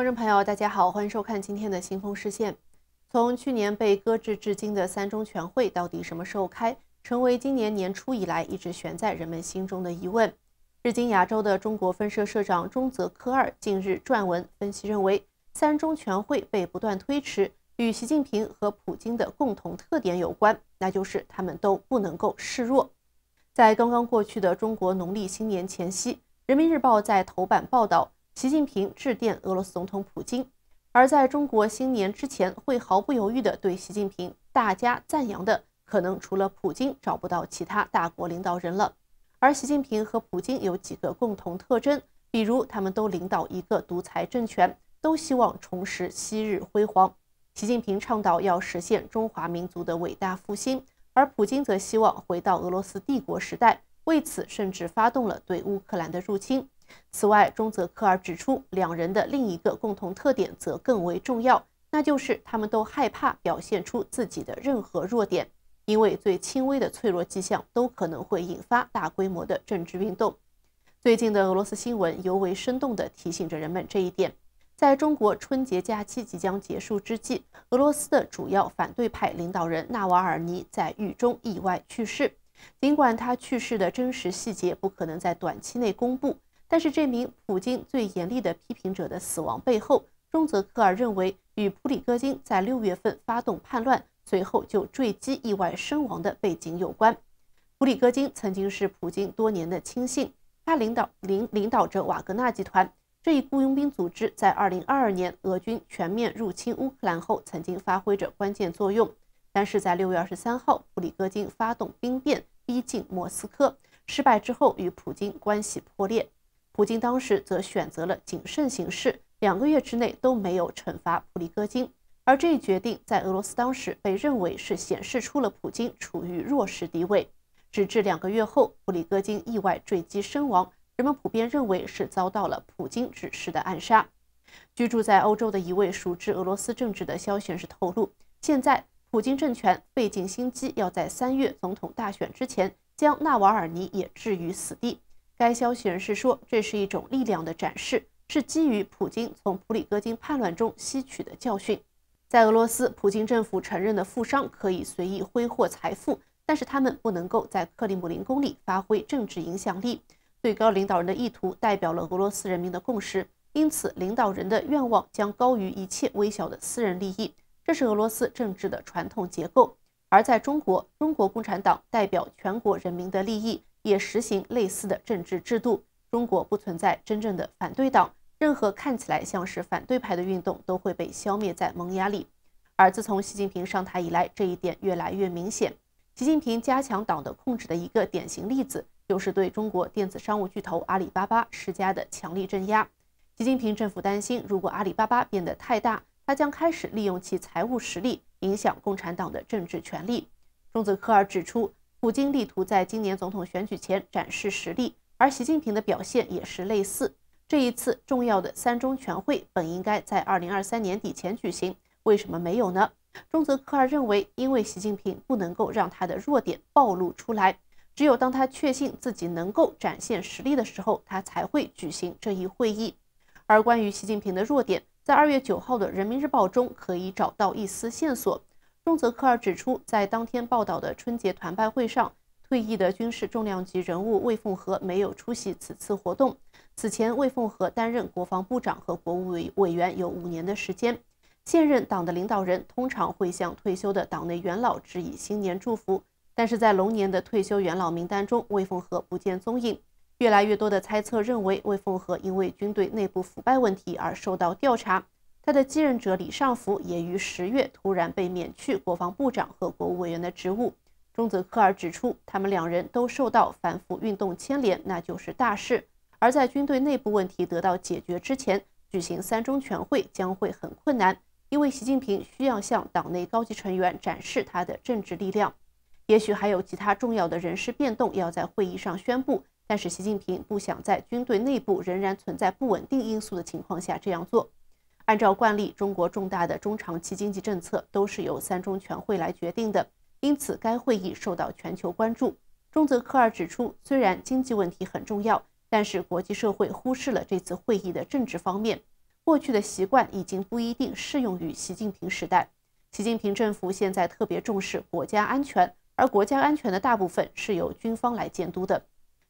观众朋友，大家好，欢迎收看今天的《新风视线》。从去年被搁置至今的三中全会，到底什么时候开，成为今年年初以来一直悬在人们心中的疑问。日经亚洲的中国分社社长中泽科二近日撰文分析认为，三中全会被不断推迟，与习近平和普京的共同特点有关，那就是他们都不能够示弱。在刚刚过去的中国农历新年前夕，《人民日报》在头版报道。习近平致电俄罗斯总统普京，而在中国新年之前，会毫不犹豫地对习近平大加赞扬的，可能除了普京找不到其他大国领导人了。而习近平和普京有几个共同特征，比如他们都领导一个独裁政权，都希望重拾昔日辉煌。习近平倡导要实现中华民族的伟大复兴，而普京则希望回到俄罗斯帝国时代，为此甚至发动了对乌克兰的入侵。此外，中泽科尔指出，两人的另一个共同特点则更为重要，那就是他们都害怕表现出自己的任何弱点，因为最轻微的脆弱迹象都可能会引发大规模的政治运动。最近的俄罗斯新闻尤为生动地提醒着人们这一点。在中国春节假期即将结束之际，俄罗斯的主要反对派领导人纳瓦尔尼在狱中意外去世。尽管他去世的真实细节不可能在短期内公布。但是这名普京最严厉的批评者的死亡背后，中泽克尔认为与普里戈金在六月份发动叛乱，随后就坠机意外身亡的背景有关。普里戈金曾经是普京多年的亲信，他领导领领导着瓦格纳集团这一雇佣兵组织，在二零二二年俄军全面入侵乌克兰后，曾经发挥着关键作用。但是在六月二十三号，普里戈金发动兵变，逼近莫斯科，失败之后，与普京关系破裂。普京当时则选择了谨慎行事，两个月之内都没有惩罚普里戈金，而这一决定在俄罗斯当时被认为是显示出了普京处于弱势地位。直至两个月后，普里戈金意外坠机身亡，人们普遍认为是遭到了普京指示的暗杀。居住在欧洲的一位熟知俄罗斯政治的息人士透露，现在普京政权费尽心机要在三月总统大选之前将纳瓦尔尼也置于死地。该消息人士说，这是一种力量的展示，是基于普京从普里戈金叛乱中吸取的教训。在俄罗斯，普京政府承认的富商可以随意挥霍财富，但是他们不能够在克里姆林宫里发挥政治影响力。最高领导人的意图代表了俄罗斯人民的共识，因此领导人的愿望将高于一切微小的私人利益。这是俄罗斯政治的传统结构。而在中国，中国共产党代表全国人民的利益。也实行类似的政治制度。中国不存在真正的反对党，任何看起来像是反对派的运动都会被消灭在萌芽里。而自从习近平上台以来，这一点越来越明显。习近平加强党的控制的一个典型例子，就是对中国电子商务巨头阿里巴巴施加的强力镇压。习近平政府担心，如果阿里巴巴变得太大，他将开始利用其财务实力影响共产党的政治权力。中泽科尔指出。普京力图在今年总统选举前展示实力，而习近平的表现也是类似。这一次重要的三中全会本应该在2023年底前举行，为什么没有呢？中泽科尔认为，因为习近平不能够让他的弱点暴露出来，只有当他确信自己能够展现实力的时候，他才会举行这一会议。而关于习近平的弱点，在2月9号的《人民日报》中可以找到一丝线索。中泽科尔指出，在当天报道的春节团拜会上，退役的军事重量级人物魏凤和没有出席此次活动。此前，魏凤和担任国防部长和国务委委员有五年的时间。现任党的领导人通常会向退休的党内元老致以新年祝福，但是在龙年的退休元老名单中，魏凤和不见踪影。越来越多的猜测认为，魏凤和因为军队内部腐败问题而受到调查。他的继任者李尚福也于十月突然被免去国防部长和国务委员的职务。中泽克尔指出，他们两人都受到反腐运动牵连，那就是大事。而在军队内部问题得到解决之前，举行三中全会将会很困难，因为习近平需要向党内高级成员展示他的政治力量。也许还有其他重要的人事变动要在会议上宣布，但是习近平不想在军队内部仍然存在不稳定因素的情况下这样做。按照惯例，中国重大的中长期经济政策都是由三中全会来决定的，因此该会议受到全球关注。中泽科尔指出，虽然经济问题很重要，但是国际社会忽视了这次会议的政治方面。过去的习惯已经不一定适用于习近平时代。习近平政府现在特别重视国家安全，而国家安全的大部分是由军方来监督的。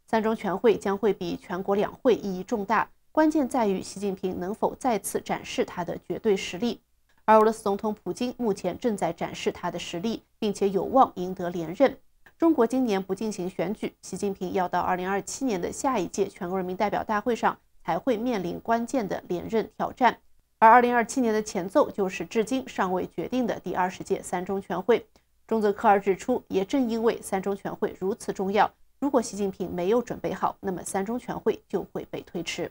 三中全会将会比全国两会意义重大。关键在于习近平能否再次展示他的绝对实力，而俄罗斯总统普京目前正在展示他的实力，并且有望赢得连任。中国今年不进行选举，习近平要到二零二七年的下一届全国人民代表大会上才会面临关键的连任挑战。而二零二七年的前奏就是至今尚未决定的第二十届三中全会。中泽科尔指出，也正因为三中全会如此重要，如果习近平没有准备好，那么三中全会就会被推迟。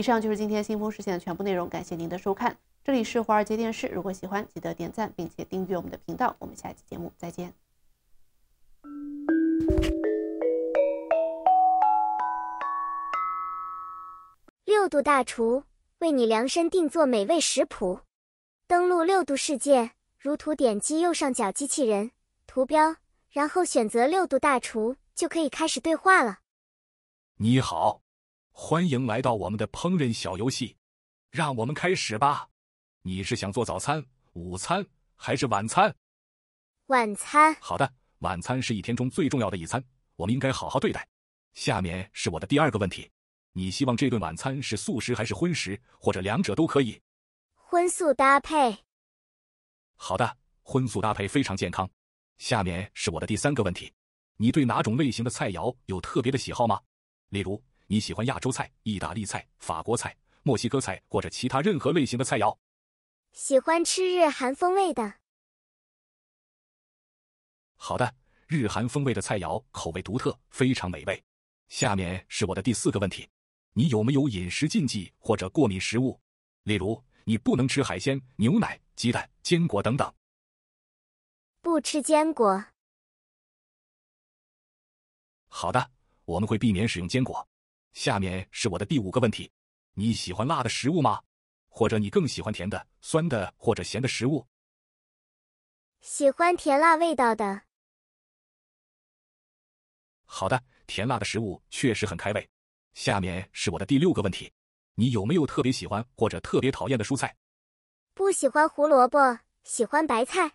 以上就是今天新风事件的全部内容，感谢您的收看。这里是华尔街电视，如果喜欢，记得点赞并且订阅我们的频道。我们下期节目再见。六度大厨为你量身定做美味食谱。登录六度世界，如图点击右上角机器人图标，然后选择六度大厨，就可以开始对话了。你好。欢迎来到我们的烹饪小游戏，让我们开始吧。你是想做早餐、午餐还是晚餐？晚餐。好的，晚餐是一天中最重要的一餐，我们应该好好对待。下面是我的第二个问题：你希望这顿晚餐是素食还是荤食，或者两者都可以？荤素搭配。好的，荤素搭配非常健康。下面是我的第三个问题：你对哪种类型的菜肴有特别的喜好吗？例如？你喜欢亚洲菜、意大利菜、法国菜、墨西哥菜或者其他任何类型的菜肴？喜欢吃日韩风味的。好的，日韩风味的菜肴口味独特，非常美味。下面是我的第四个问题：你有没有饮食禁忌或者过敏食物？例如，你不能吃海鲜、牛奶、鸡蛋、坚果等等。不吃坚果。好的，我们会避免使用坚果。下面是我的第五个问题：你喜欢辣的食物吗？或者你更喜欢甜的、酸的或者咸的食物？喜欢甜辣味道的。好的，甜辣的食物确实很开胃。下面是我的第六个问题：你有没有特别喜欢或者特别讨厌的蔬菜？不喜欢胡萝卜，喜欢白菜。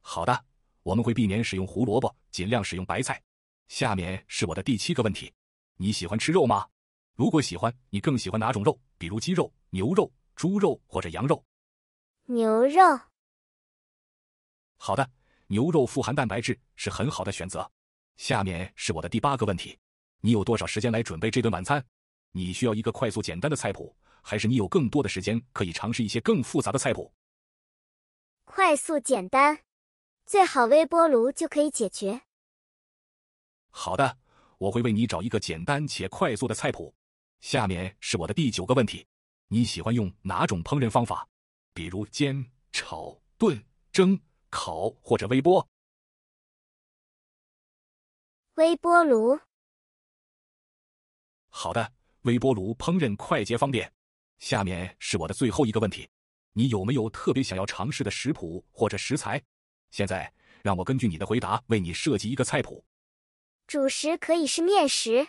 好的，我们会避免使用胡萝卜，尽量使用白菜。下面是我的第七个问题。你喜欢吃肉吗？如果喜欢，你更喜欢哪种肉？比如鸡肉、牛肉、猪肉或者羊肉？牛肉。好的，牛肉富含蛋白质，是很好的选择。下面是我的第八个问题：你有多少时间来准备这顿晚餐？你需要一个快速简单的菜谱，还是你有更多的时间可以尝试一些更复杂的菜谱？快速简单，最好微波炉就可以解决。好的。我会为你找一个简单且快速的菜谱。下面是我的第九个问题：你喜欢用哪种烹饪方法？比如煎、炒、炖、蒸、烤或者微波？微波炉。好的，微波炉烹饪快捷方便。下面是我的最后一个问题：你有没有特别想要尝试的食谱或者食材？现在让我根据你的回答为你设计一个菜谱。主食可以是面食。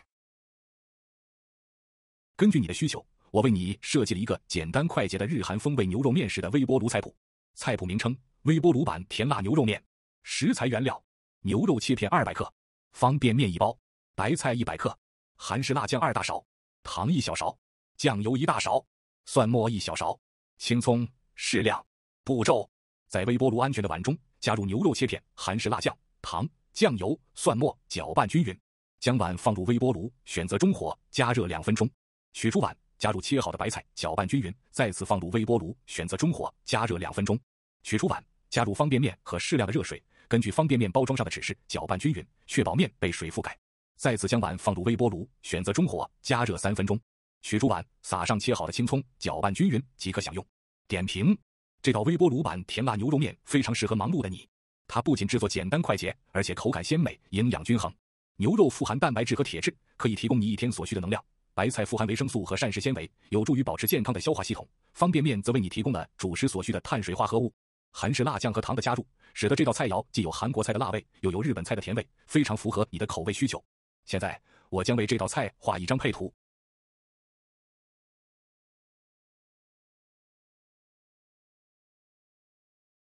根据你的需求，我为你设计了一个简单快捷的日韩风味牛肉面食的微波炉菜谱。菜谱名称：微波炉版甜辣牛肉面。食材原料：牛肉切片200克，方便面一包，白菜100克，韩式辣酱二大勺，糖一小勺，酱油一大勺，蒜末一小勺，青葱适量。步骤：在微波炉安全的碗中加入牛肉切片、韩式辣酱、糖。酱油、蒜末搅拌均匀，将碗放入微波炉，选择中火加热两分钟。取出碗，加入切好的白菜，搅拌均匀。再次放入微波炉，选择中火加热两分钟。取出碗，加入方便面和适量的热水，根据方便面包装上的指示搅拌均匀，确保面被水覆盖。再次将碗放入微波炉，选择中火加热三分钟。取出碗，撒上切好的青葱，搅拌均匀即可享用。点评：这道微波炉版甜辣牛肉面非常适合忙碌的你。它不仅制作简单快捷，而且口感鲜美，营养均衡。牛肉富含蛋白质和铁质，可以提供你一天所需的能量；白菜富含维生素和膳食纤维，有助于保持健康的消化系统。方便面则为你提供了主食所需的碳水化合物。韩式辣酱和糖的加入，使得这道菜肴既有韩国菜的辣味，又有日本菜的甜味，非常符合你的口味需求。现在，我将为这道菜画一张配图。